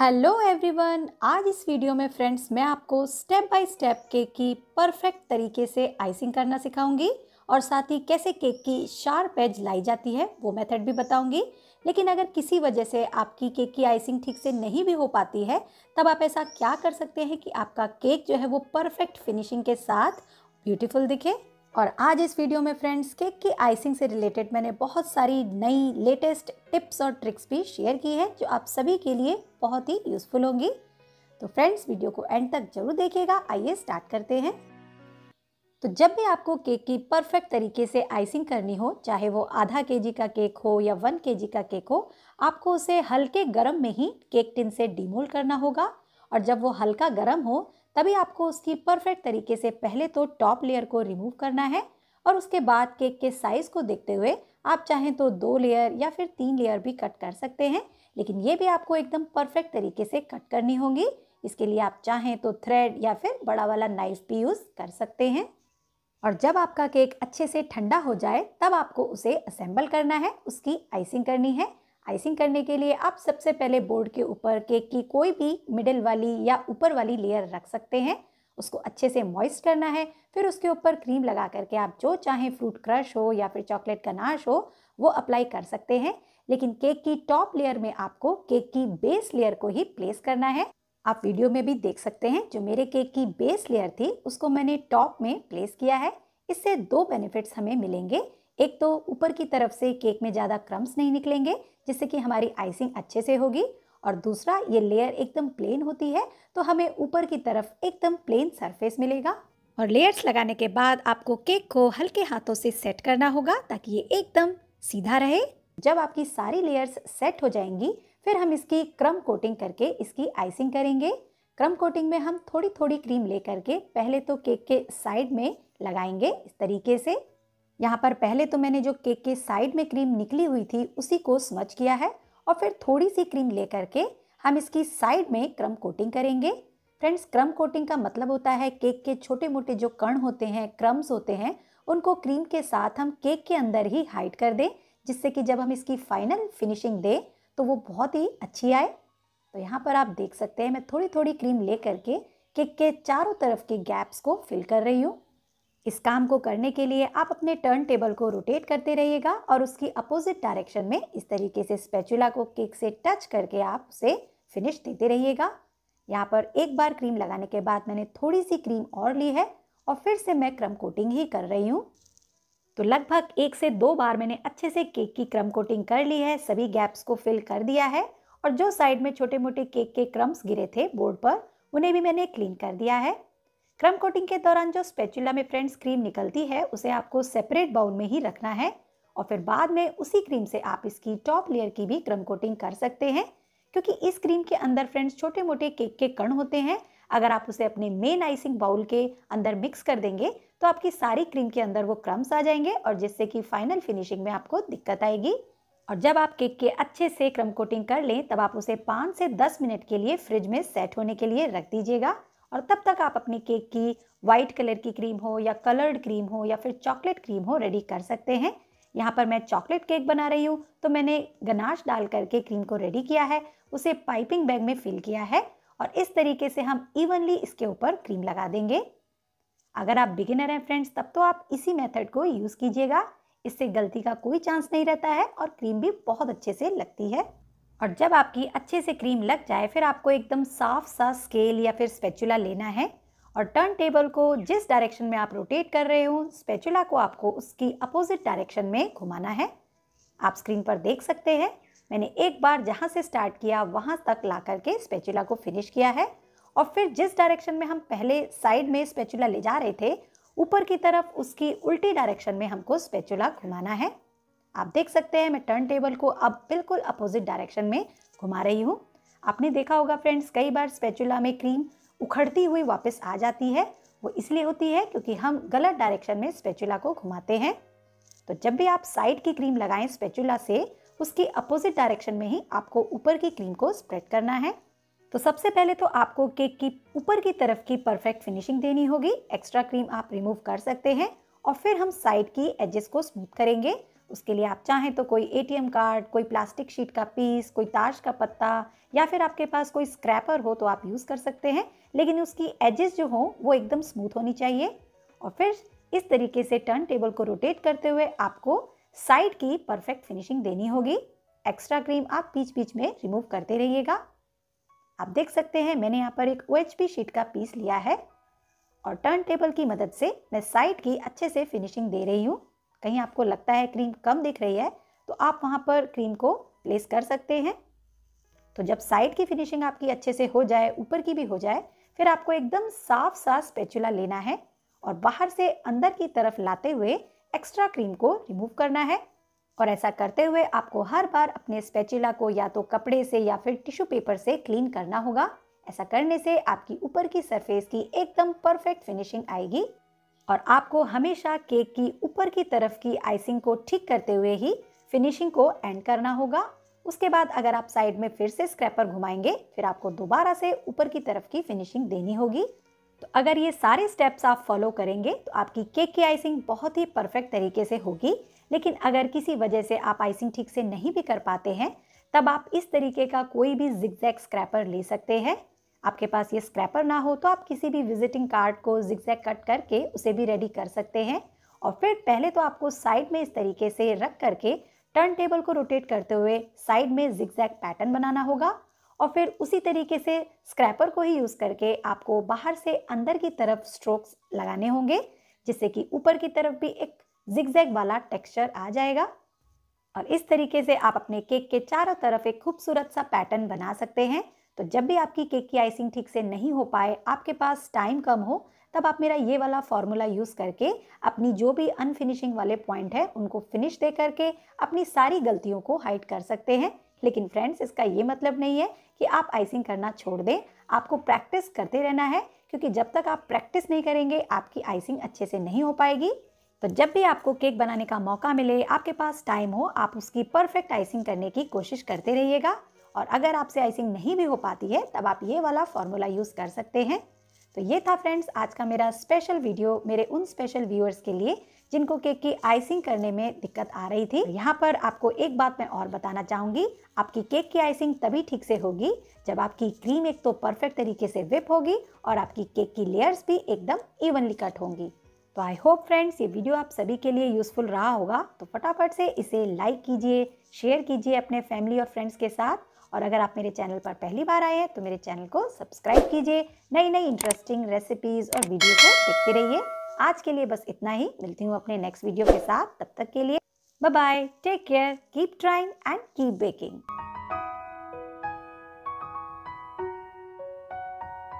hello everyone आज इस video में फ्रेंड्स मैं आपको स्टेप बाय स्टेप केक की परफेक्ट तरीके से आइसिंग करना सिखाऊंगी और साथ ही कैसे केक की शार्प एज लाई जाती है वो मेथड भी बताऊंगी लेकिन अगर किसी वजह से आपकी केक की आइसिंग ठीक से नहीं भी हो पाती है तब आप ऐसा क्या कर सकते हैं कि आपका केक जो है वो परफेक्ट फिनिशिंग के साथ ब्यूटीफुल दिखे और आज इस वीडियो में फ्रेंड्स केक की आइसिंग से रिलेटेड मैंने बहुत सारी नई लेटेस्ट टिप्स और ट्रिक्स भी शेयर की है जो आप सभी के लिए बहुत ही यूज़फुल होंगी तो फ्रेंड्स वीडियो को एंड तक जरूर देखिएगा आइए स्टार्ट करते हैं तो जब भी आपको केक की परफेक्ट तरीके से आइसिंग करनी हो चाहे वो आधा के जी का केक हो या वन के जी का केक हो आपको उसे हल्के गर्म में ही केक टिन से डीमोल करना होगा और जब वो हल्का गर्म हो तभी आपको उसकी परफेक्ट तरीके से पहले तो टॉप लेयर को रिमूव करना है और उसके बाद केक के साइज़ को देखते हुए आप चाहें तो दो लेयर या फिर तीन लेयर भी कट कर सकते हैं लेकिन ये भी आपको एकदम परफेक्ट तरीके से कट करनी होगी इसके लिए आप चाहें तो थ्रेड या फिर बड़ा वाला नाइफ भी यूज़ कर सकते हैं और जब आपका केक अच्छे से ठंडा हो जाए तब आपको उसे असेंबल करना है उसकी आइसिंग करनी है आइसिंग करने के लिए आप सबसे पहले बोर्ड के ऊपर केक की कोई भी मिडिल वाली या ऊपर वाली लेयर रख सकते हैं उसको अच्छे से मॉइस्ट करना है फिर उसके ऊपर क्रीम लगा करके आप जो चाहें फ्रूट क्रश हो या फिर चॉकलेट नाश हो वो अप्लाई कर सकते हैं लेकिन केक की टॉप लेयर में आपको केक की बेस लेयर को ही प्लेस करना है आप वीडियो में भी देख सकते हैं जो मेरे केक की बेस लेयर थी उसको मैंने टॉप में प्लेस किया है इससे दो बेनिफिट्स हमें मिलेंगे एक तो ऊपर की तरफ से केक में ज़्यादा क्रम्स नहीं निकलेंगे जिससे कि हमारी आइसिंग अच्छे से होगी और दूसरा ये लेयर एकदम प्लेन होती है तो हमें ऊपर की तरफ एकदम प्लेन सरफेस मिलेगा और लेयर्स लगाने के बाद आपको केक को हल्के हाथों से सेट करना होगा ताकि ये एकदम सीधा रहे जब आपकी सारी लेयर्स सेट हो जाएंगी फिर हम इसकी क्रम कोटिंग करके इसकी आइसिंग करेंगे क्रम कोटिंग में हम थोड़ी थोड़ी क्रीम ले करके पहले तो केक के साइड में लगाएंगे इस तरीके से यहाँ पर पहले तो मैंने जो केक के साइड में क्रीम निकली हुई थी उसी को स्मच किया है और फिर थोड़ी सी क्रीम ले करके हम इसकी साइड में क्रम कोटिंग करेंगे फ्रेंड्स क्रम कोटिंग का मतलब होता है केक के छोटे मोटे जो कण होते हैं क्रम्स होते हैं उनको क्रीम के साथ हम केक के अंदर ही हाइड कर दें जिससे कि जब हम इसकी फाइनल फिनिशिंग दें तो वो बहुत ही अच्छी आए तो यहाँ पर आप देख सकते हैं मैं थोड़ी थोड़ी क्रीम ले करके केक के चारों तरफ के गैप्स को फिल कर रही हूँ इस काम को करने के लिए आप अपने टर्न टेबल को रोटेट करते रहिएगा और उसकी अपोजिट डायरेक्शन में इस तरीके से स्पैचुला को केक से टच करके आप उसे फिनिश देते रहिएगा यहाँ पर एक बार क्रीम लगाने के बाद मैंने थोड़ी सी क्रीम और ली है और फिर से मैं क्रम कोटिंग ही कर रही हूँ तो लगभग एक से दो बार मैंने अच्छे से केक की क्रम कोटिंग कर ली है सभी गैप्स को फिल कर दिया है और जो साइड में छोटे मोटे केक के क्रम्स गिरे थे बोर्ड पर उन्हें भी मैंने क्लीन कर दिया है क्रम कोटिंग के दौरान जो स्पेचुला में फ्रेंड्स क्रीम निकलती है उसे आपको सेपरेट बाउल में ही रखना है और फिर बाद में उसी क्रीम से आप इसकी टॉप लेयर की भी क्रम कोटिंग कर सकते हैं क्योंकि इस क्रीम के अंदर फ्रेंड्स छोटे मोटे केक के कण होते हैं अगर आप उसे अपने मेन आइसिंग बाउल के अंदर मिक्स कर देंगे तो आपकी सारी क्रीम के अंदर वो क्रम्स आ जाएंगे और जिससे कि फाइनल फिनिशिंग में आपको दिक्कत आएगी और जब आप केक के अच्छे से क्रम कोटिंग कर लें तब आप उसे पाँच से दस मिनट के लिए फ्रिज में सेट होने के लिए रख दीजिएगा और तब तक आप अपनी केक की वाइट कलर की क्रीम हो या कलर्ड क्रीम हो या फिर चॉकलेट क्रीम हो रेडी कर सकते हैं यहाँ पर मैं चॉकलेट केक बना रही हूँ तो मैंने गनाश डाल करके क्रीम को रेडी किया है उसे पाइपिंग बैग में फिल किया है और इस तरीके से हम इवनली इसके ऊपर क्रीम लगा देंगे अगर आप बिगिनर हैं फ्रेंड्स तब तो आप इसी मेथड को यूज़ कीजिएगा इससे गलती का कोई चांस नहीं रहता है और क्रीम भी बहुत अच्छे से लगती है और जब आपकी अच्छे से क्रीम लग जाए फिर आपको एकदम साफ सा स्केल या फिर स्पेचुला लेना है और टर्न टेबल को जिस डायरेक्शन में आप रोटेट कर रहे हो स्पेचुला को आपको उसकी अपोजिट डायरेक्शन में घुमाना है आप स्क्रीन पर देख सकते हैं मैंने एक बार जहाँ से स्टार्ट किया वहाँ तक ला करके स्पेचुला को फिनिश किया है और फिर जिस डायरेक्शन में हम पहले साइड में स्पेचुला ले जा रहे थे ऊपर की तरफ उसकी उल्टी डायरेक्शन में हमको स्पेचुला घुमाना है आप देख सकते हैं मैं टर्न टेबल को अब बिल्कुल अपोजिट डायरेक्शन में घुमा रही हूँ आपने देखा होगा फ्रेंड्स कई बार स्पेचुला में क्रीम उखड़ती हुई वापस आ जाती है वो इसलिए होती है क्योंकि हम गलत डायरेक्शन में स्पेचुला को घुमाते हैं तो जब भी आप साइड की क्रीम लगाएं स्पेचुला से उसके अपोजिट डायरेक्शन में ही आपको ऊपर की क्रीम को स्प्रेड करना है तो सबसे पहले तो आपको केक की ऊपर की तरफ की परफेक्ट फिनिशिंग देनी होगी एक्स्ट्रा क्रीम आप रिमूव कर सकते हैं और फिर हम साइड की एजेस को स्मूथ करेंगे उसके लिए आप चाहें तो कोई ए कार्ड कोई प्लास्टिक शीट का पीस कोई ताश का पत्ता या फिर आपके पास कोई स्क्रैपर हो तो आप यूज़ कर सकते हैं लेकिन उसकी एजेस जो हों वो एकदम स्मूथ होनी चाहिए और फिर इस तरीके से टर्न टेबल को रोटेट करते हुए आपको साइड की परफेक्ट फिनिशिंग देनी होगी एक्स्ट्रा क्रीम आप बीच बीच में रिमूव करते रहिएगा आप देख सकते हैं मैंने यहाँ पर एक ओ शीट का पीस लिया है और टर्न टेबल की मदद से मैं साइड की अच्छे से फिनिशिंग दे रही हूँ कहीं आपको लगता है क्रीम कम दिख रही है तो आप वहाँ पर क्रीम को प्लेस कर सकते हैं तो जब साइड की फिनिशिंग आपकी अच्छे से हो जाए ऊपर की भी हो जाए फिर आपको एकदम साफ सा स्पेचुला लेना है और बाहर से अंदर की तरफ लाते हुए एक्स्ट्रा क्रीम को रिमूव करना है और ऐसा करते हुए आपको हर बार अपने स्पेचुला को या तो कपड़े से या फिर टिश्यू पेपर से क्लीन करना होगा ऐसा करने से आपकी ऊपर की सरफेस की एकदम परफेक्ट फिनिशिंग आएगी और आपको हमेशा केक की ऊपर की तरफ की आइसिंग को ठीक करते हुए ही फिनिशिंग को एंड करना होगा उसके बाद अगर आप साइड में फिर से स्क्रैपर घुमाएंगे फिर आपको दोबारा से ऊपर की तरफ की फिनिशिंग देनी होगी तो अगर ये सारे स्टेप्स आप फॉलो करेंगे तो आपकी केक की आइसिंग बहुत ही परफेक्ट तरीके से होगी लेकिन अगर किसी वजह से आप आइसिंग ठीक से नहीं भी कर पाते हैं तब आप इस तरीके का कोई भी जिगजैग स्क्रैपर ले सकते हैं आपके पास ये स्क्रैपर ना हो तो आप किसी भी विजिटिंग कार्ड को जिक्जैक कट करके उसे भी रेडी कर सकते हैं और फिर पहले तो आपको साइड में इस तरीके से रख करके टर्न टेबल को रोटेट करते हुए साइड में जिक्जैक पैटर्न बनाना होगा और फिर उसी तरीके से स्क्रैपर को ही यूज़ करके आपको बाहर से अंदर की तरफ स्ट्रोक्स लगाने होंगे जिससे कि ऊपर की तरफ भी एक जिक्जैक वाला टेक्सचर आ जाएगा और इस तरीके से आप अपने केक के चारों तरफ एक खूबसूरत सा पैटर्न बना सकते हैं तो जब भी आपकी केक की आइसिंग ठीक से नहीं हो पाए आपके पास टाइम कम हो तब आप मेरा ये वाला फार्मूला यूज़ करके अपनी जो भी अनफिनिशिंग वाले पॉइंट है उनको फिनिश दे करके अपनी सारी गलतियों को हाइड कर सकते हैं लेकिन फ्रेंड्स इसका ये मतलब नहीं है कि आप आइसिंग करना छोड़ दें आपको प्रैक्टिस करते रहना है क्योंकि जब तक आप प्रैक्टिस नहीं करेंगे आपकी आइसिंग अच्छे से नहीं हो पाएगी तो जब भी आपको केक बनाने का मौका मिले आपके पास टाइम हो आप उसकी परफेक्ट आइसिंग करने की कोशिश करते रहिएगा और अगर आपसे आइसिंग नहीं भी हो पाती है तब आप ये वाला फॉर्मूला यूज़ कर सकते हैं तो ये था फ्रेंड्स आज का मेरा स्पेशल वीडियो मेरे उन स्पेशल व्यूअर्स के लिए जिनको केक की आइसिंग करने में दिक्कत आ रही थी तो यहाँ पर आपको एक बात मैं और बताना चाहूँगी आपकी केक की आइसिंग तभी ठीक से होगी जब आपकी क्रीम एक तो परफेक्ट तरीके से विप होगी और आपकी केक की लेयर्स भी एकदम इवनली कट होंगी तो आई होप फ्रेंड्स ये वीडियो आप सभी के लिए यूज़फुल रहा होगा तो फटाफट से इसे लाइक कीजिए शेयर कीजिए अपने फैमिली और फ्रेंड्स के साथ और अगर आप मेरे चैनल पर पहली बार आए हैं तो मेरे चैनल को सब्सक्राइब कीजिए नई नई इंटरेस्टिंग रेसिपीज़ और वीडियो को देखते रहिए आज के लिए बस इतना ही मिलती हूँ अपने नेक्स्ट वीडियो के साथ तब तक के लिए bye bye take care keep trying and keep baking